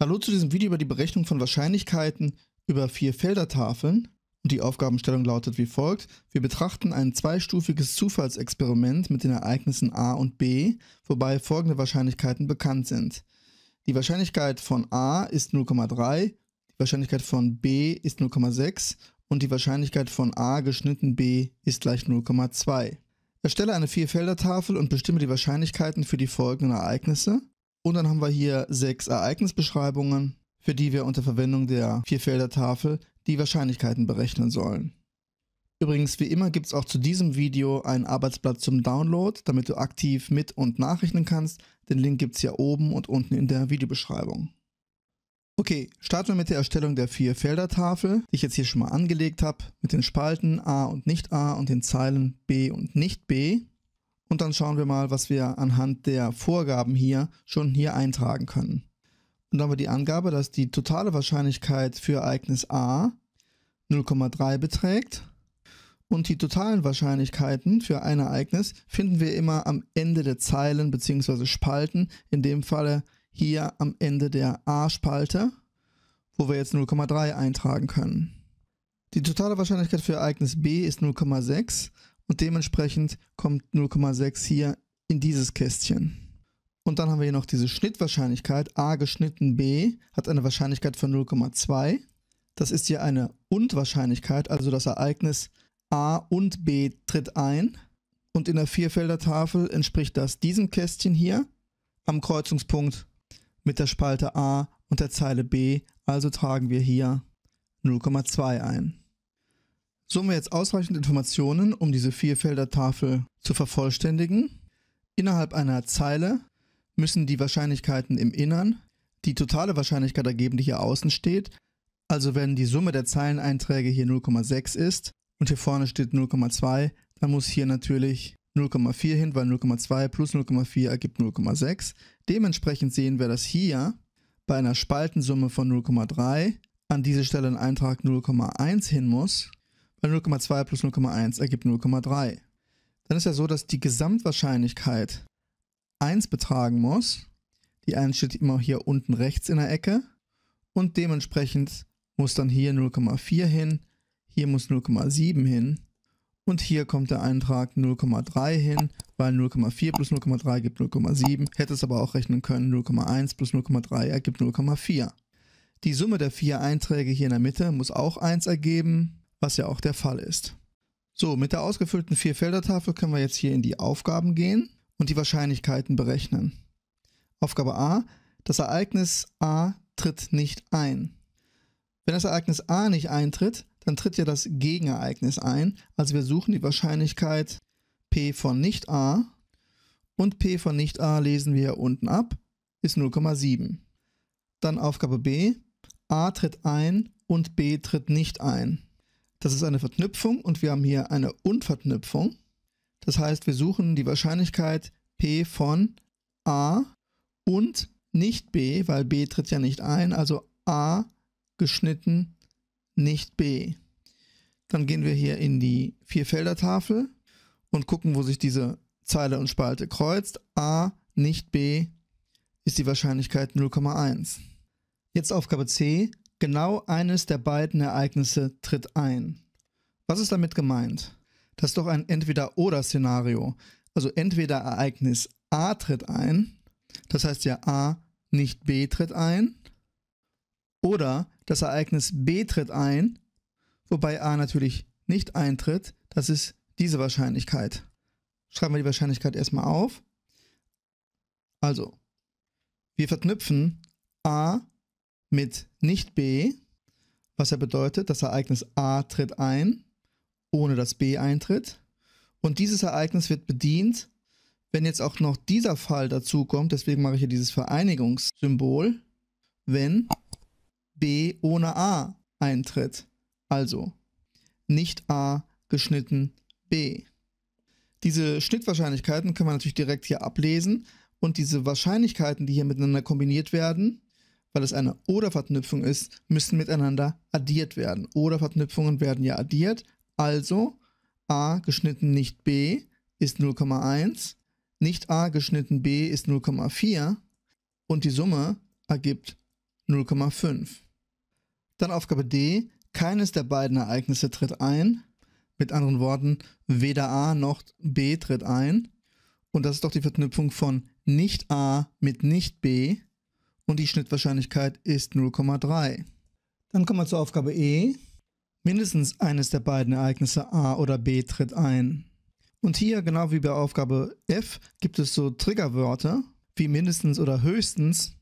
Hallo zu diesem Video über die Berechnung von Wahrscheinlichkeiten über vier Feldertafeln. Und die Aufgabenstellung lautet wie folgt. Wir betrachten ein zweistufiges Zufallsexperiment mit den Ereignissen A und B, wobei folgende Wahrscheinlichkeiten bekannt sind. Die Wahrscheinlichkeit von A ist 0,3, die Wahrscheinlichkeit von B ist 0,6 und die Wahrscheinlichkeit von A geschnitten B ist gleich 0,2. Erstelle eine Vierfeldertafel und bestimme die Wahrscheinlichkeiten für die folgenden Ereignisse. Und dann haben wir hier sechs Ereignisbeschreibungen, für die wir unter Verwendung der Vierfelder-Tafel die Wahrscheinlichkeiten berechnen sollen. Übrigens, wie immer gibt es auch zu diesem Video ein Arbeitsblatt zum Download, damit du aktiv mit und nachrechnen kannst. Den Link gibt es hier oben und unten in der Videobeschreibung. Okay, starten wir mit der Erstellung der Vierfelder-Tafel, die ich jetzt hier schon mal angelegt habe, mit den Spalten A und Nicht A und den Zeilen B und Nicht B und dann schauen wir mal, was wir anhand der Vorgaben hier schon hier eintragen können. Und dann haben wir die Angabe, dass die totale Wahrscheinlichkeit für Ereignis A 0,3 beträgt. Und die totalen Wahrscheinlichkeiten für ein Ereignis finden wir immer am Ende der Zeilen bzw. Spalten. In dem Falle hier am Ende der A-Spalte, wo wir jetzt 0,3 eintragen können. Die totale Wahrscheinlichkeit für Ereignis B ist 0,6 und dementsprechend kommt 0,6 hier in dieses Kästchen. Und dann haben wir hier noch diese Schnittwahrscheinlichkeit. A geschnitten B hat eine Wahrscheinlichkeit von 0,2. Das ist hier eine Und-Wahrscheinlichkeit, also das Ereignis A und B tritt ein. Und in der Vierfelder Tafel entspricht das diesem Kästchen hier am Kreuzungspunkt mit der Spalte A und der Zeile B. Also tragen wir hier 0,2 ein. So haben wir jetzt ausreichend Informationen, um diese Vierfelder-Tafel zu vervollständigen. Innerhalb einer Zeile müssen die Wahrscheinlichkeiten im Innern die totale Wahrscheinlichkeit ergeben, die hier außen steht. Also wenn die Summe der Zeileneinträge hier 0,6 ist und hier vorne steht 0,2, dann muss hier natürlich 0,4 hin, weil 0,2 plus 0,4 ergibt 0,6. Dementsprechend sehen wir, dass hier bei einer Spaltensumme von 0,3 an diese Stelle ein Eintrag 0,1 hin muss weil 0,2 plus 0,1 ergibt 0,3. Dann ist ja so, dass die Gesamtwahrscheinlichkeit 1 betragen muss. Die 1 steht immer hier unten rechts in der Ecke. Und dementsprechend muss dann hier 0,4 hin, hier muss 0,7 hin. Und hier kommt der Eintrag 0,3 hin, weil 0,4 plus 0,3 gibt 0,7. Hätte es aber auch rechnen können, 0,1 plus 0,3 ergibt 0,4. Die Summe der vier Einträge hier in der Mitte muss auch 1 ergeben was ja auch der Fall ist. So, mit der ausgefüllten Vierfelder-Tafel können wir jetzt hier in die Aufgaben gehen und die Wahrscheinlichkeiten berechnen. Aufgabe A. Das Ereignis A tritt nicht ein. Wenn das Ereignis A nicht eintritt, dann tritt ja das Gegenereignis ein. Also wir suchen die Wahrscheinlichkeit P von nicht A und P von nicht A lesen wir unten ab, ist 0,7. Dann Aufgabe B. A tritt ein und B tritt nicht ein. Das ist eine Verknüpfung und wir haben hier eine Unverknüpfung. Das heißt, wir suchen die Wahrscheinlichkeit P von A und nicht B, weil B tritt ja nicht ein, also A geschnitten nicht B. Dann gehen wir hier in die Vierfelder-Tafel und gucken, wo sich diese Zeile und Spalte kreuzt. A nicht B ist die Wahrscheinlichkeit 0,1. Jetzt Aufgabe C, Genau eines der beiden Ereignisse tritt ein. Was ist damit gemeint? Das ist doch ein Entweder-Oder-Szenario. Also entweder Ereignis A tritt ein, das heißt ja A nicht B tritt ein, oder das Ereignis B tritt ein, wobei A natürlich nicht eintritt, das ist diese Wahrscheinlichkeit. Schreiben wir die Wahrscheinlichkeit erstmal auf. Also, wir verknüpfen A mit nicht B, was ja bedeutet, das Ereignis A tritt ein, ohne dass B eintritt. Und dieses Ereignis wird bedient, wenn jetzt auch noch dieser Fall dazukommt, deswegen mache ich hier dieses Vereinigungssymbol, wenn B ohne A eintritt. Also nicht A geschnitten B. Diese Schnittwahrscheinlichkeiten kann man natürlich direkt hier ablesen und diese Wahrscheinlichkeiten, die hier miteinander kombiniert werden, weil es eine Oder-Verknüpfung ist, müssen miteinander addiert werden. Oder-Verknüpfungen werden ja addiert, also a geschnitten nicht b ist 0,1, nicht a geschnitten b ist 0,4 und die Summe ergibt 0,5. Dann Aufgabe D, keines der beiden Ereignisse tritt ein, mit anderen Worten, weder a noch b tritt ein. Und das ist doch die Verknüpfung von nicht a mit nicht b und die Schnittwahrscheinlichkeit ist 0,3. Dann kommen wir zur Aufgabe E. Mindestens eines der beiden Ereignisse A oder B tritt ein. Und hier, genau wie bei Aufgabe F, gibt es so Triggerwörter wie mindestens oder höchstens,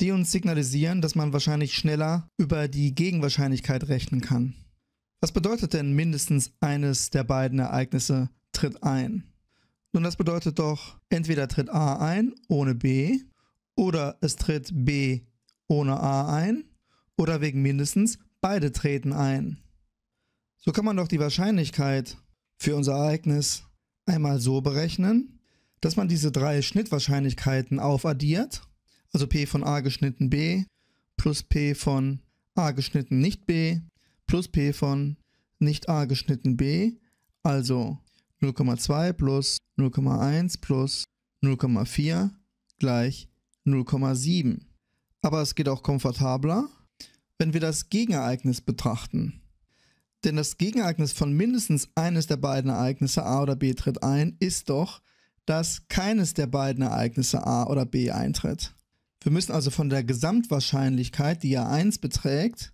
die uns signalisieren, dass man wahrscheinlich schneller über die Gegenwahrscheinlichkeit rechnen kann. Was bedeutet denn mindestens eines der beiden Ereignisse tritt ein? Nun, das bedeutet doch, entweder tritt A ein ohne B oder es tritt B ohne A ein oder wegen mindestens beide treten ein. So kann man doch die Wahrscheinlichkeit für unser Ereignis einmal so berechnen, dass man diese drei Schnittwahrscheinlichkeiten aufaddiert, also P von A geschnitten B plus P von A geschnitten nicht B plus P von nicht A geschnitten B, also 0,2 plus 0,1 plus 0,4 gleich 0,7. Aber es geht auch komfortabler, wenn wir das Gegenereignis betrachten. Denn das Gegenereignis von mindestens eines der beiden Ereignisse A oder B tritt ein, ist doch, dass keines der beiden Ereignisse A oder B eintritt. Wir müssen also von der Gesamtwahrscheinlichkeit, die ja 1 beträgt,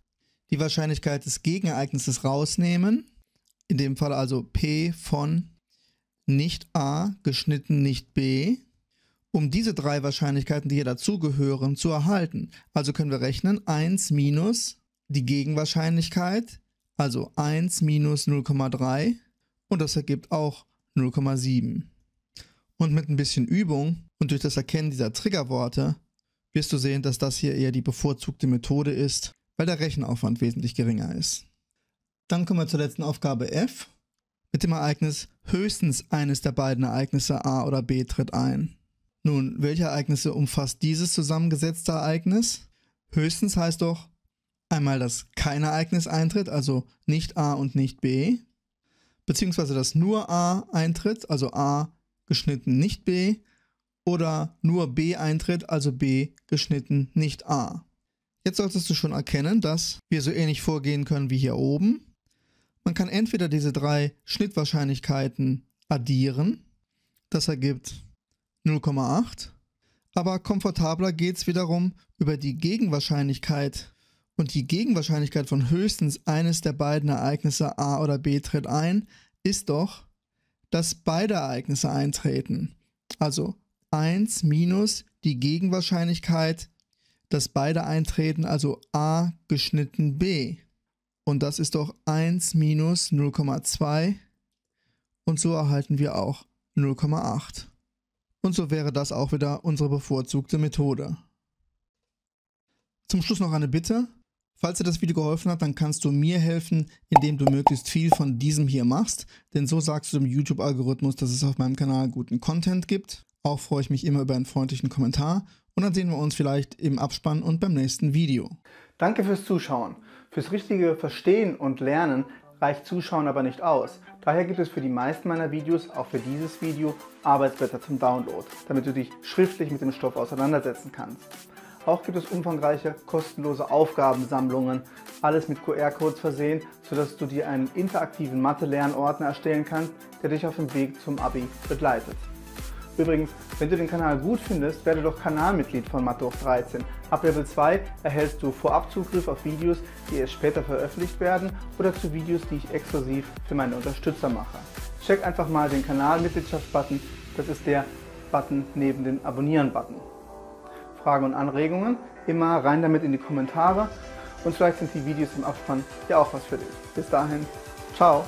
die Wahrscheinlichkeit des Gegenereignisses rausnehmen, in dem Fall also P von nicht A geschnitten nicht B um diese drei Wahrscheinlichkeiten, die hier dazugehören, zu erhalten. Also können wir rechnen 1 minus die Gegenwahrscheinlichkeit, also 1 minus 0,3 und das ergibt auch 0,7. Und mit ein bisschen Übung und durch das Erkennen dieser Triggerworte wirst du sehen, dass das hier eher die bevorzugte Methode ist, weil der Rechenaufwand wesentlich geringer ist. Dann kommen wir zur letzten Aufgabe F. Mit dem Ereignis höchstens eines der beiden Ereignisse A oder B tritt ein. Nun, welche Ereignisse umfasst dieses zusammengesetzte Ereignis? Höchstens heißt doch einmal, dass kein Ereignis eintritt, also nicht A und nicht B, beziehungsweise dass nur A eintritt, also A geschnitten nicht B, oder nur B eintritt, also B geschnitten nicht A. Jetzt solltest du schon erkennen, dass wir so ähnlich vorgehen können wie hier oben. Man kann entweder diese drei Schnittwahrscheinlichkeiten addieren, das ergibt 0,8. Aber komfortabler geht es wiederum über die Gegenwahrscheinlichkeit. Und die Gegenwahrscheinlichkeit von höchstens eines der beiden Ereignisse A oder B tritt ein, ist doch, dass beide Ereignisse eintreten. Also 1 minus die Gegenwahrscheinlichkeit, dass beide eintreten, also a geschnitten b. Und das ist doch 1 minus 0,2 und so erhalten wir auch 0,8. Und so wäre das auch wieder unsere bevorzugte Methode. Zum Schluss noch eine Bitte. Falls dir das Video geholfen hat, dann kannst du mir helfen, indem du möglichst viel von diesem hier machst, denn so sagst du dem YouTube-Algorithmus, dass es auf meinem Kanal guten Content gibt. Auch freue ich mich immer über einen freundlichen Kommentar und dann sehen wir uns vielleicht im Abspann und beim nächsten Video. Danke fürs Zuschauen. Fürs richtige Verstehen und Lernen reicht Zuschauen aber nicht aus. Daher gibt es für die meisten meiner Videos, auch für dieses Video, Arbeitsblätter zum Download, damit du dich schriftlich mit dem Stoff auseinandersetzen kannst. Auch gibt es umfangreiche kostenlose Aufgabensammlungen, alles mit QR-Codes versehen, sodass du dir einen interaktiven Mathe-Lernordner erstellen kannst, der dich auf dem Weg zum Abi begleitet. Übrigens, wenn du den Kanal gut findest, werde doch Kanalmitglied von Mathoch 13. Ab Level 2 erhältst du vorab Zugriff auf Videos, die erst später veröffentlicht werden oder zu Videos, die ich exklusiv für meine Unterstützer mache. Check einfach mal den Kanalmitgliedschaftsbutton, das ist der Button neben dem Abonnieren-Button. Fragen und Anregungen? Immer rein damit in die Kommentare und vielleicht sind die Videos im Abspann ja auch was für dich. Bis dahin, ciao!